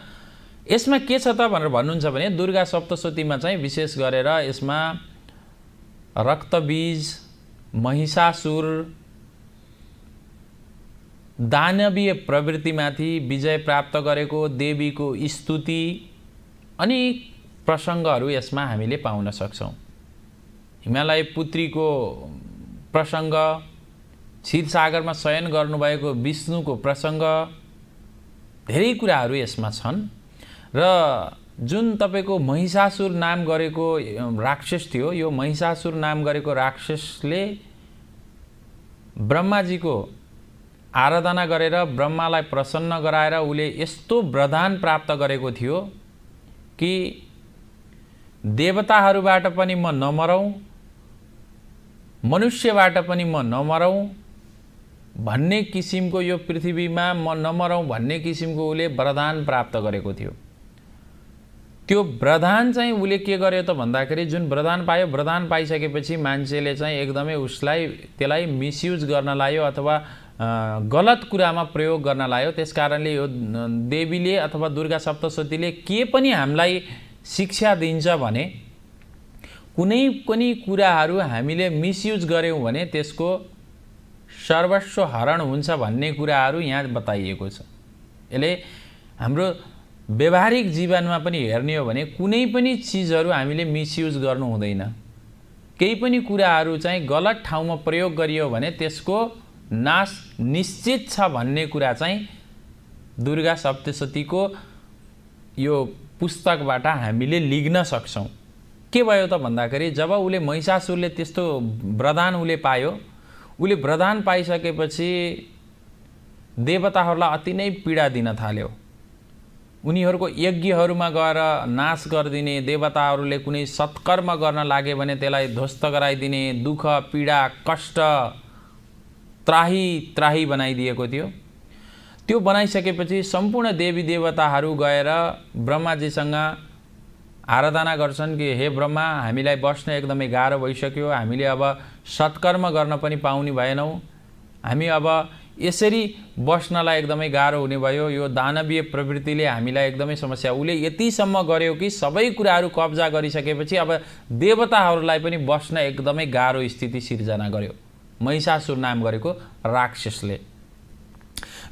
यसमा के छ त भनेर भन्नुहुन्छ भने दुर्गा सप्तशतीमा चाहिँ विशेष गरेर यसमा रक्तबीज महिषासुर दानवीय प्रवृत्तिमाथि विजय प्राप्त गरेको देवीको स्तुति अनेक प्रसङ्गहरू यसमा हामीले पाउन सक्छौँ हिमालय पुत्रीको प्रसङ्ग क्षीरसागरमा शयन गर्नुभएको विष्णुको प्रसङ्ग धेरै कुराहरू यसमा छन् र जुन तपाईँको महिषासुर नाम गरेको राक्षस थियो यो महिषासुर नाम गरेको राक्षसले ब्रह्माजीको आराधना गरेर ब्रह्मालाई प्रसन्न गराएर उसले यस्तो वरदान प्राप्त गरेको थियो कि देवताहरूबाट पनि म नमरौँ मनुष्यबाट पनि म नमरौँ भन्ने किसिमको यो पृथ्वीमा म नमरौँ भन्ने किसिमको उसले वरदान प्राप्त गरेको थियो त्यो वरदान चाहिँ उसले के गर्यो त भन्दाखेरि जुन वरदान पायो वरदान पाइसकेपछि मान्छेले चाहिँ एकदमै उसलाई त्यसलाई मिसयुज गर्न लायो अथवा गलत कुरामा प्रयोग गर्न लाग्यो कारणले यो देवीले अथवा दुर्गा सप्तशतीले के पनि हामीलाई शिक्षा दिन्छ भने कुनै पनि कुराहरू हामीले मिसयुज गऱ्यौँ भने त्यसको सर्वस्व हरण हुन्छ भन्ने कुराहरू यहाँ बताइएको छ यसले हाम्रो व्यावहारिक जीवनमा पनि हेर्ने हो भने कुनै पनि चिजहरू हामीले मिसयुज गर्नु हुँदैन केही पनि कुराहरू चाहिँ गलत ठाउँमा प्रयोग गरियो भने त्यसको नाश निश्चित छ भन्ने कुरा चाहिँ दुर्गा सप्तशतीको यो पुस्तकबाट हामीले लिग्न सक्छौँ के भयो त भन्दाखेरि जब उसले महिषासुरले त्यस्तो वरदान उसले पायो उसले वरदान पाइसकेपछि देवताहरूलाई अति नै पीडा दिन थाल्यो उनीहरूको यज्ञहरूमा गएर नाश गरिदिने देवताहरूले कुनै सत्कर्म गर्न लागे भने त्यसलाई ध्वस्त गराइदिने दुःख पीडा कष्ट त्राही त्राही बनाइदिएको थियो त्यो बनाइसकेपछि सम्पूर्ण देवी देवताहरू गएर ब्रह्माजीसँग आराधना गर्छन् कि हे ब्रह्मा हामीलाई बस्न एकदमै गाह्रो भइसक्यो हामीले अब सत्कर्म गर्न पनि पाउने भएनौँ हामी अब यसरी बस्नलाई एकदमै गाह्रो हुने भयो यो दानवीय प्रवृत्तिले हामीलाई एकदमै समस्या उसले यतिसम्म गर्यो कि सबै कुराहरू कब्जा गरिसकेपछि अब देवताहरूलाई पनि बस्न एकदमै गाह्रो स्थिति सिर्जना गर्यो महिषासुर नाम गरेको राक्षसले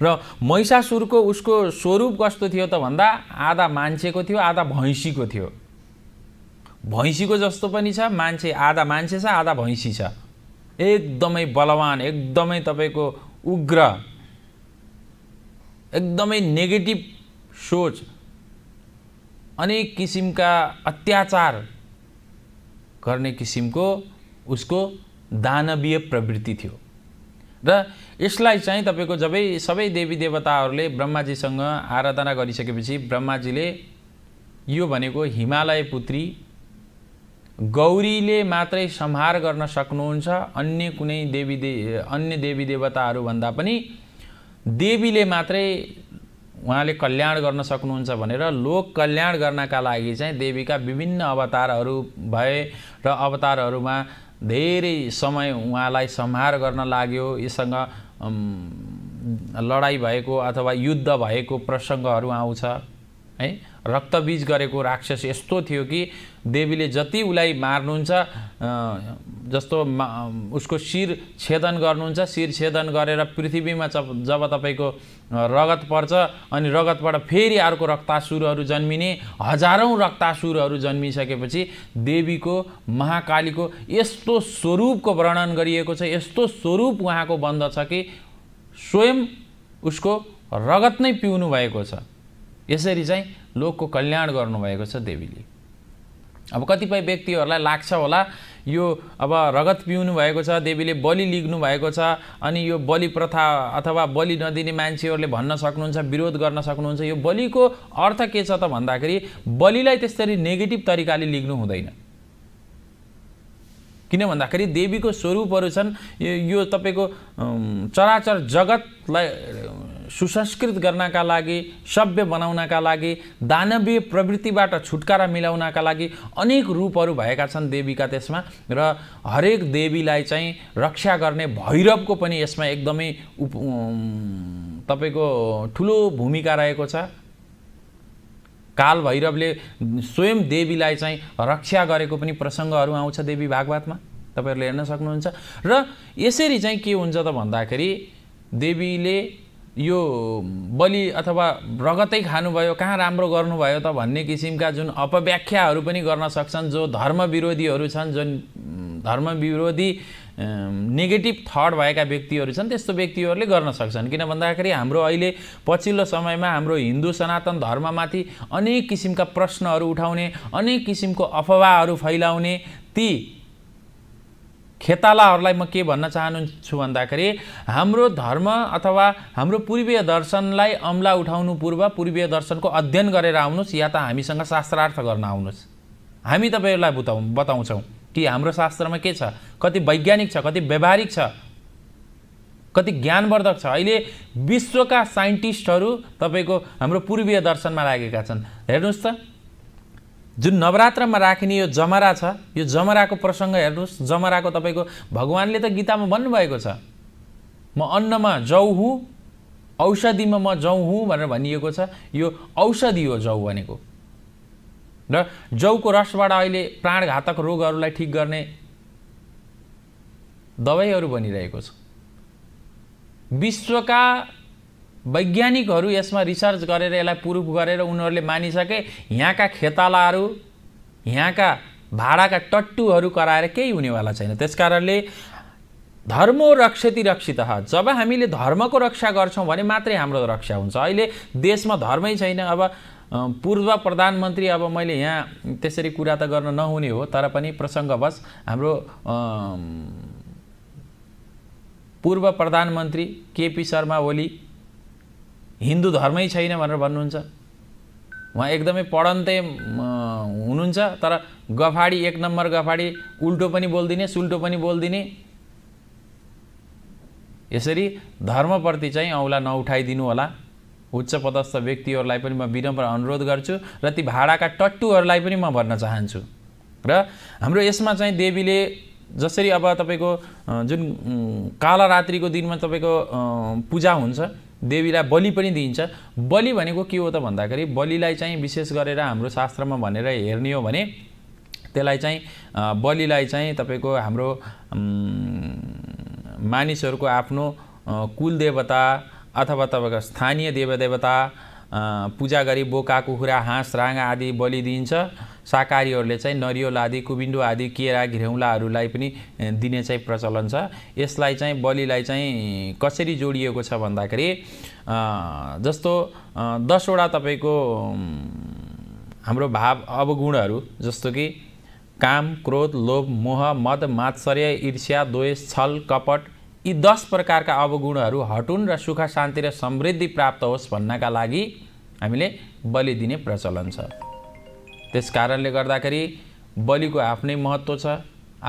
र महिषासुरको उसको स्वरूप कस्तो थियो त भन्दा आधा मान्छेको थियो आधा भैँसीको थियो भैँसीको जस्तो पनि छ मान्छे आधा मान्छे छ आधा भैँसी छ एकदमै बलवान एकदमै तपाईँको उग्र एकदमै नेगेटिभ सोच अनेक किसिमका अत्याचार गर्ने किसिमको उसको दानवीय प्रवृत्ति थियो र यसलाई चाहिँ तपाईँको जबै सबै देवी देवताहरूले ब्रह्माजीसँग आराधना गरिसकेपछि ब्रह्माजीले यो भनेको हिमालय पुत्री गौरीले मात्रै संहार गर्न सक्नुहुन्छ अन्य कुनै देवी दे अन्य देवी देवताहरूभन्दा पनि देवीले मात्रै उहाँले कल्याण गर्न सक्नुहुन्छ भनेर लोक कल्याण गर्नका लागि चाहिँ देवीका विभिन्न अवतारहरू भए र अवतारहरूमा धेरै समय उहाँलाई संहार गर्न लाग्यो यससँग लडाइँ भएको अथवा युद्ध भएको प्रसङ्गहरू आउँछ है रक्तबीज गरेको राक्षस यस्तो थियो कि देवीले जति उसलाई मार्नुहुन्छ जस्तो मा उसको शिर छेदन गर्नुहुन्छ शिर छेदन गरेर पृथ्वीमा जब जब तपाईँको रगत पर्छ अनि रगतबाट फेरि अर्को रक्तासुरहरू जन्मिने हजारौँ रक्तासुरहरू जन्मिसकेपछि देवीको महाकालीको यस्तो स्वरूपको वर्णन गरिएको छ यस्तो स्वरूप उहाँको बन्द छ कि स्वयं उसको रगत नै पिउनु भएको छ यसरी चाहिँ लोकको कल्याण गर्नुभएको छ देवीले अब कतिपय व्यक्तिहरूलाई लाग्छ होला यो अब रगत पिउनु भएको छ देवीले बलि लिग्नु भएको छ अनि यो बलि प्रथा अथवा बलि नदिने मान्छेहरूले भन्न सक्नुहुन्छ विरोध गर्न सक्नुहुन्छ यो बलिको अर्थ के छ त भन्दाखेरि बलिलाई त्यसरी नेगेटिभ तरिकाले लिग्नु हुँदैन किन भन्दाखेरि देवीको स्वरूपहरू छन् यो तपाईँको चराचर जगतलाई सुसंस्कृत गर्नका लागि सभ्य बनाउनका लागि दानवीय प्रवृत्तिबाट छुटकारा मिलाउनका लागि अनेक रूपहरू भएका छन् देवीका त्यसमा र हरेक देवीलाई चाहिँ रक्षा गर्ने भैरवको पनि यसमा एकदमै उप तपाईँको ठुलो भूमिका रहेको छ काल भैरवले स्वयं देवीलाई चाहिँ रक्षा गरेको पनि प्रसङ्गहरू आउँछ देवी भागवतमा तपाईँहरूले हेर्न सक्नुहुन्छ र यसरी चाहिँ के हुन्छ त भन्दाखेरि देवीले यो बलि अथवा रगतै खानुभयो कहाँ राम्रो गर्नुभयो त भन्ने किसिमका जुन अपव्याख्याहरू पनि गर्न सक्छन् जो धर्म विरोधीहरू छन् जुन धर्म विरोधी नेगेटिभ थट भएका व्यक्तिहरू छन् त्यस्तो व्यक्तिहरूले गर्न सक्छन् किन भन्दाखेरि हाम्रो अहिले पछिल्लो समयमा हाम्रो हिन्दू सनातन धर्ममाथि अनेक किसिमका प्रश्नहरू उठाउने अनेक किसिमको अफवाहहरू फैलाउने ती खेतालाहरूलाई म के भन्न छु भन्दाखेरि हाम्रो धर्म अथवा हाम्रो पूर्वीय दर्शनलाई अम्ला उठाउनु पूर्व पूर्वीय दर्शनको अध्ययन गरेर आउनुहोस् या त हामीसँग शास्त्रार्थ गर्न आउनुहोस् हामी तपाईँहरूलाई बताउ बताउँछौँ कि हाम्रो शास्त्रमा के छ कति वैज्ञानिक छ कति व्यावहारिक छ कति ज्ञानवर्धक छ अहिले विश्वका साइन्टिस्टहरू तपाईँको हाम्रो पूर्वीय दर्शनमा लागेका छन् हेर्नुहोस् त जुन नवरात्रमा राखिने यो जमरा छ यो जमराको प्रसङ्ग हेर्नुहोस् जमराको तपाईँको भगवान्ले त गीतामा भन्नुभएको छ म अन्नमा जौ हुँ औषधिमा म जौ हुँ भनेर भनिएको छ यो औषधि हो जौ भनेको र जौको रसबाट अहिले प्राणघातक रोगहरूलाई ठिक गर्ने दबाईहरू बनिरहेको छ विश्वका वैज्ञानिकहरू यसमा रिसर्च गरेर यसलाई प्रुफ गरेर उनीहरूले मानिसके यहाँका खेतालाहरू यहाँका भाडाका टट्टुहरू कराएर केही हुनेवाला छैन त्यसकारणले धर्मो रक्षति रक्षित जब हामीले धर्मको रक्षा गर्छौँ भने मात्रै हाम्रो रक्षा हुन्छ अहिले देशमा धर्मै छैन अब पूर्व प्रधानमन्त्री अब मैले यहाँ त्यसरी कुरा त गर्न नहुने हो तर पनि प्रसङ्गवश हाम्रो पूर्व प्रधानमन्त्री केपी शर्मा ओली हिन्दू धर्मै छैन भनेर भन्नुहुन्छ उहाँ एकदमै पढन्ते हुनुहुन्छ तर गफाडी एक नम्बर गफाडी उल्टो पनि बोलिदिने सुल्टो पनि बोलिदिने यसरी धर्मप्रति चाहिँ औँला नउठाइदिनु होला उच्च पदस्थ व्यक्तिहरूलाई पनि म विनम्र अनुरोध गर्छु र ती भाडाका टट्टुहरूलाई पनि म भन्न चाहन्छु र हाम्रो यसमा चाहिँ देवीले जसरी अब तपाईँको जुन कालरात्रिको दिनमा तपाईँको पूजा हुन्छ देवीलाई बलि पनि दिइन्छ बलि भनेको के हो त भन्दाखेरि बलिलाई चाहिँ विशेष गरेर हाम्रो शास्त्रमा भनेर हेर्ने हो भने त्यसलाई चाहिँ बलिलाई चाहिँ तपाईँको हाम्रो मानिसहरूको आफ्नो कुल देवता अथवा तपाईँको स्थानीय देवदेवता पूजा गरी बोका कुखुरा हाँस राँगा आदि बलि दिइन्छ शाकाहारीहरूले चाहिँ नरिवल आदि कुबिन्डु आदि केरा घिरौलाहरूलाई पनि दिने चाहिँ प्रचलन छ यसलाई चाहिँ बलिलाई चाहिँ कसरी जोडिएको छ भन्दाखेरि जस्तो दसवटा तपाईँको हाम्रो भाव अवगुणहरू जस्तो कि काम क्रोध लोभ मोह मद मात्सर्य ईर्ष्या द्वेष छल कपट यी दस प्रकारका अवगुणहरू हटुन् र सुख शान्ति र समृद्धि प्राप्त होस् भन्नका लागि हामीले बलि दिने प्रचलन छ त्यस कारणले गर्दाखेरि बलिको आफ्नै महत्त्व छ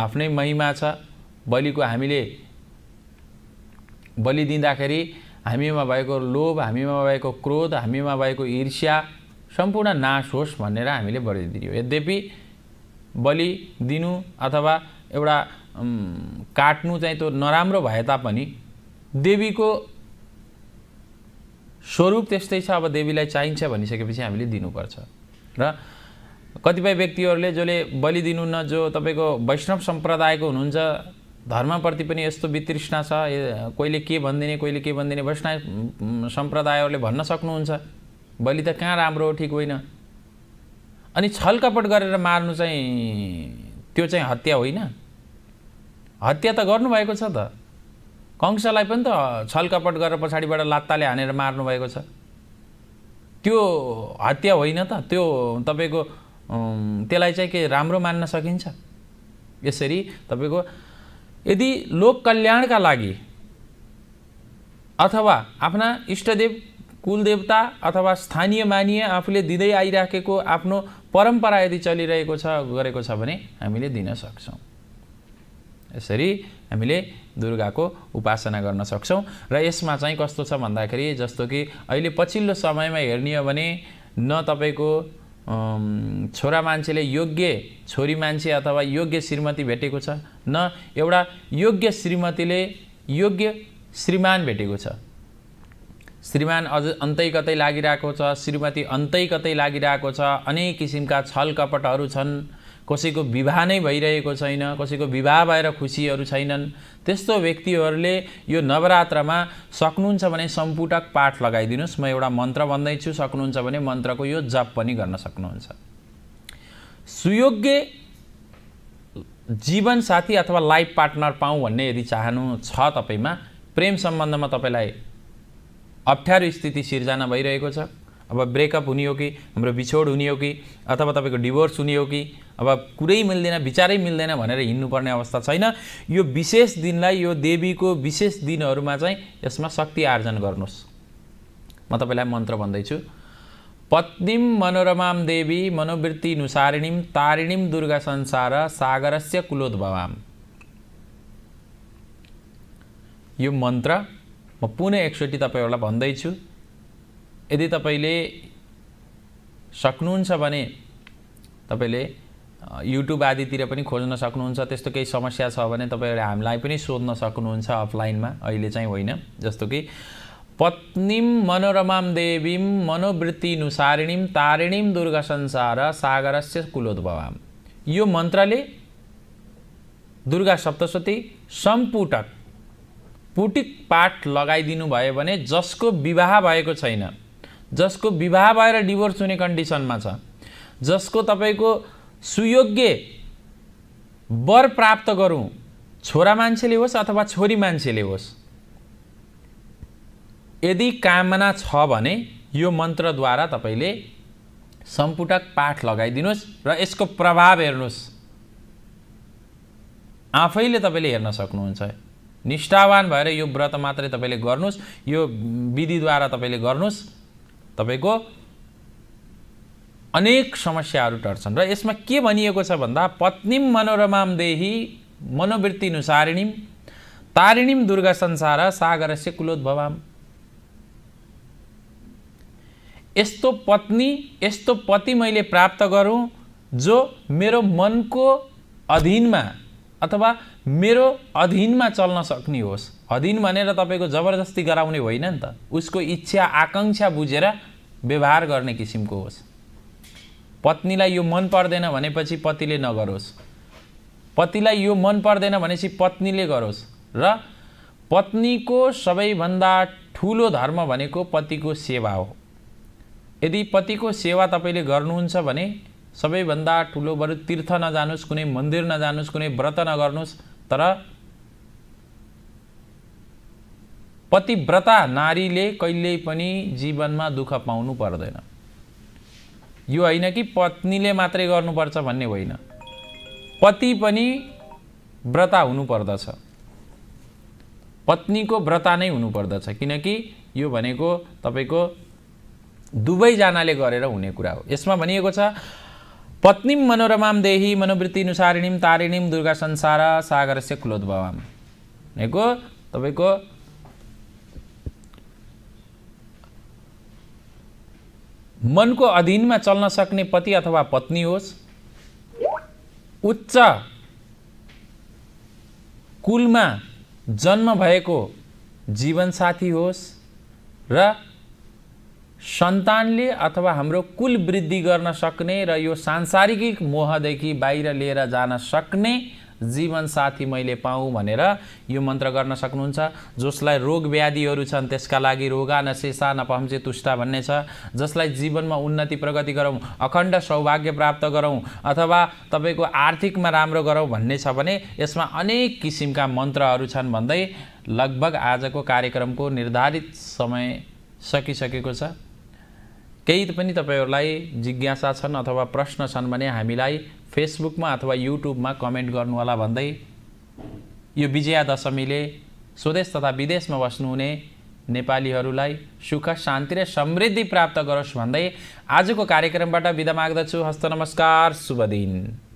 आफ्नै महिमा छ बलिको हामीले बलि दिँदाखेरि हामीमा भएको लोभ हामीमा भएको क्रोध हामीमा भएको ईर्ष्या सम्पूर्ण नाश होस् भनेर हामीले बलि दियो यद्यपि बलि दिनु अथवा एउटा काट्नु चाहिँ त्यो नराम्रो भए तापनि देवीको स्वरूप त्यस्तै छ अब देवीलाई चाहिन्छ भनिसकेपछि हामीले दिनुपर्छ र कतिपय व्यक्तिहरूले जसले न जो तपाईँको वैष्णव सम्प्रदायको हुनुहुन्छ धर्मप्रति पनि यस्तो वितृष्णा छ कोहीले के भनिदिने कोहीले के भनिदिने वैष्णव सम्प्रदायहरूले भन्न सक्नुहुन्छ बलि त कहाँ राम्रो हो ठिक होइन अनि छलकपट गरेर मार्नु चाहिँ त्यो चाहिँ हत्या होइन हत्या त गर्नुभएको छ त कंसलाई पनि त छलकपट गरेर पछाडिबाट लात्ताले हानेर मार्नुभएको छ त्यो हत्या होइन त त्यो तपाईँको त्यसलाई चाहिँ के राम्रो मान्न सकिन्छ यसरी तपाईँको यदि लोक कल्याणका लागि अथवा आफ्ना इष्टदेव कुलदेवता अथवा स्थानीय मानिए आफूले दिँदै आइराखेको आफ्नो परम्परा यदि चलिरहेको छ गरेको छ भने हामीले दिन सक्छौँ यसरी हामीले दुर्गाको उपासना गर्न सक्छौँ र यसमा चाहिँ कस्तो छ भन्दाखेरि जस्तो कि अहिले पछिल्लो समयमा हेर्ने हो भने न तपाईँको छोरा मान्छेले योग्य छोरी मान्छे अथवा योग्य श्रीमती भेटेको छ न एउटा योग्य श्रीमतीले योग्य श्रीमान भेटेको छ श्रीमान अझ अन्तै कतै लागिरहेको छ श्रीमती अन्तै कतै लागिरहेको छ अनेक किसिमका छल कपटहरू छन् कसैको विवाह नै भइरहेको छैन कसैको विवाह भएर खुसीहरू छैनन् त्यस्तो व्यक्तिहरूले यो नवरात्रमा सक्नुहुन्छ भने सम्पुटक पाठ लगाइदिनुहोस् म एउटा मन्त्र भन्दैछु सक्नुहुन्छ भने मन्त्रको यो जप पनि गर्न सक्नुहुन्छ सुयोग्य जीवनसाथी अथवा लाइफ पार्टनर पाऊँ भन्ने यदि चाहनु छ तपाईँमा प्रेम सम्बन्धमा तपाईँलाई अप्ठ्यारो स्थिति सिर्जना भइरहेको छ अब ब्रेकअप हुने हो कि हाम्रो बिछोड हुने हो कि अथवा तपाईँको डिभोर्स हुने हो कि अब कुरै मिल्दैन विचारै मिल्दैन भनेर हिँड्नुपर्ने अवस्था छैन यो विशेष दिनलाई यो देवीको विशेष दिनहरूमा चाहिँ यसमा शक्ति आर्जन गर्नुहोस् म तपाईँलाई मन्त्र भन्दैछु पत्नीम मनोरमाम देवी मनोवृत्ति अनुसारिणीम तारिणीम दुर्गा संसार सागरस्य कुलोद्भवाम यो मन्त्र म पुनः एकचोटि तपाईँहरूलाई भन्दैछु यदि तपाईँले सक्नुहुन्छ भने तपाईँले युट्युब आदितिर पनि खोज्न सक्नुहुन्छ त्यस्तो केही समस्या छ भने तपाईँहरूले हामीलाई पनि सोध्न सक्नुहुन्छ अफलाइनमा अहिले चाहिँ होइन जस्तो कि पत्नीम मनोरमाम देवीम मनोवृत्तिनुसारिणीम तारिणीम दुर्गा संसार सागरस्य कुलोद्भवाम यो मन्त्रले दुर्गा सप्तशती सम्पुटक पुटिक पाठ लगाइदिनु भयो भने जसको विवाह भएको छैन जसको विवाह भएर डिभोर्स हुने कन्डिसनमा छ जसको तपाईँको सुयोग्य वर प्राप्त गरौँ छोरा मान्छेले होस् अथवा छोरी मान्छेले होस् यदि कामना छ भने यो मन्त्रद्वारा तपाईँले सम्पुटक पाठ लगाइदिनुहोस् र यसको प्रभाव हेर्नुहोस् आफैले तपाईँले हेर्न सक्नुहुन्छ निष्ठावान भएर यो व्रत मात्रै तपाईँले गर्नुहोस् यो विधिद्वारा तपाईँले गर्नुहोस् तपाईँको अनेक समस्याहरू टर्छन् र यसमा के भनिएको छ भन्दा पत्नी मनोरमाम देही मनोवृत्ति अनुसारिणी तारिणीम दुर्गा संसार सागर से कुलोद्भवाम यस्तो पत्नी यस्तो पति मैले प्राप्त गरौँ जो मेरो मनको अधीनमा अथवा मेरो अधीनमा चल्न सक्ने होस् अधीन भनेर तपाईँको जबरजस्ती गराउने होइन नि त उसको इच्छा आकाङ्क्षा बुझेर व्यवहार गर्ने किसिमको होस् पत्नीलाई यो मन पर्दैन भनेपछि पतिले नगरोस् पतिलाई यो मन पर्दैन भनेपछि पत्नीले गरोस् र पत्नीको सबैभन्दा ठुलो धर्म भनेको पतिको सेवा हो यदि पतिको सेवा तपाईँले गर्नुहुन्छ भने सबैभन्दा ठुलो बरु तीर्थ नजानुस् कुनै मन्दिर नजानुस् कुनै व्रत नगर्नुहोस् तर पतिव्रता नारीले कहिल्यै पनि जीवनमा दुःख पाउनु पर्दैन यो होइन कि पत्नीले मात्रै गर्नुपर्छ भन्ने होइन पति पनि व्रता हुनुपर्दछ पत्नीको व्रता नै हुनुपर्दछ किनकि यो भनेको तपाईँको दुवैजनाले गरेर हुने कुरा हो यसमा भनिएको छ पत्नी मनोरमाम देही मनोवृत्ति अनुसारिणीम तारिणीम दुर्गा संसार सागरस्य कुलोद्भवाम भनेको तपाईँको मनको अधीनमा चल्न सक्ने पति अथवा पत्नी होस् उच्च कुलमा जन्म भएको जीवनसाथी होस् र सन्तानले अथवा हाम्रो कुल वृद्धि गर्न सक्ने र यो सांसारिक मोहदेखि बाहिर लिएर जान सक्ने जीवनसाथी मैले पाऊँ भनेर यो मन्त्र गर्न सक्नुहुन्छ जसलाई रोग व्याधिहरू छन् त्यसका लागि रोगा न सेसा न पम्चे तुष्टा भन्ने छ जसलाई जीवनमा उन्नति प्रगति गरौँ अखण्ड सौभाग्य प्राप्त गरौँ अथवा तपाईँको आर्थिकमा राम्रो गरौँ भन्ने छ भने यसमा अनेक किसिमका मन्त्रहरू छन् भन्दै लगभग आजको कार्यक्रमको निर्धारित समय सकिसकेको छ केही पनि तपाईँहरूलाई जिज्ञासा छन् अथवा प्रश्न छन् भने हामीलाई फेसबुकमा अथवा युट्युबमा कमेन्ट गर्नुहोला भन्दै यो विजयादशमीले स्वदेश तथा विदेशमा बस्नुहुने नेपालीहरूलाई सुख शान्ति र समृद्धि प्राप्त गरोस् भन्दै आजको कार्यक्रमबाट बिदा माग्दछु हस्त नमस्कार शुभ दिन